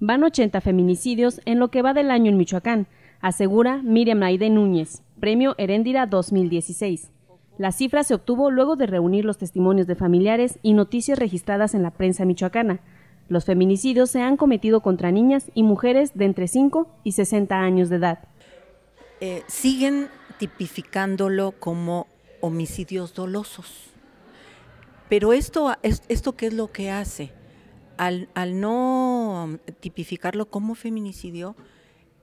Van 80 feminicidios en lo que va del año en Michoacán, asegura Miriam Aide Núñez, Premio Heréndira 2016. La cifra se obtuvo luego de reunir los testimonios de familiares y noticias registradas en la prensa michoacana. Los feminicidios se han cometido contra niñas y mujeres de entre 5 y 60 años de edad. Eh, siguen tipificándolo como homicidios dolosos. Pero esto, esto, ¿qué es lo que hace? al, no tipificarlo como feminicidio,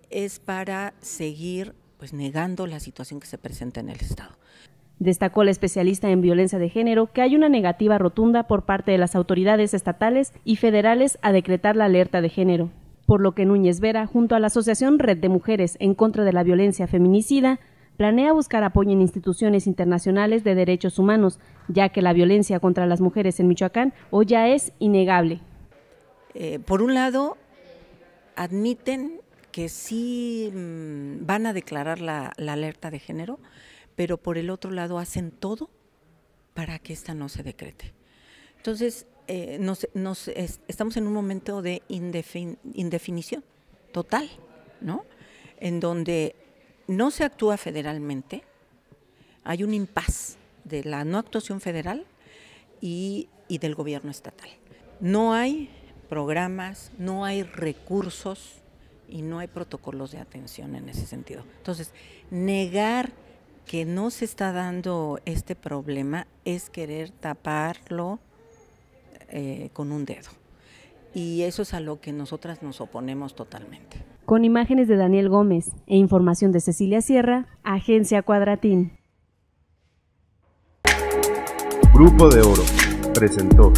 es para seguir pues negando la situación que se presenta en el Estado. Destacó la especialista en violencia de género que hay una negativa rotunda por parte de las autoridades estatales y federales a decretar la alerta de género, por lo que Núñez Vera, junto a la Asociación Red de Mujeres en contra de la violencia feminicida, planea buscar apoyo en instituciones internacionales de derechos humanos, ya que la violencia contra las mujeres en Michoacán hoy ya es innegable. Eh, por un lado, admiten que sí mm, van a declarar la, alerta de género, pero por el otro lado hacen todo para que esta no se decrete. Entonces, eh, estamos en un momento de indefinición total, ¿no? En donde no se actúa federalmente, hay un impas de la no actuación federal y del gobierno estatal. No hay programas, no hay recursos y no hay protocolos de atención en ese sentido. Entonces, negar que no se está dando este problema es querer taparlo eh, con un dedo. Y eso es a lo que nosotras nos oponemos totalmente. Con imágenes de Daniel Gómez e información de Cecilia Sierra, Agencia Cuadratín. Grupo de Oro presentó.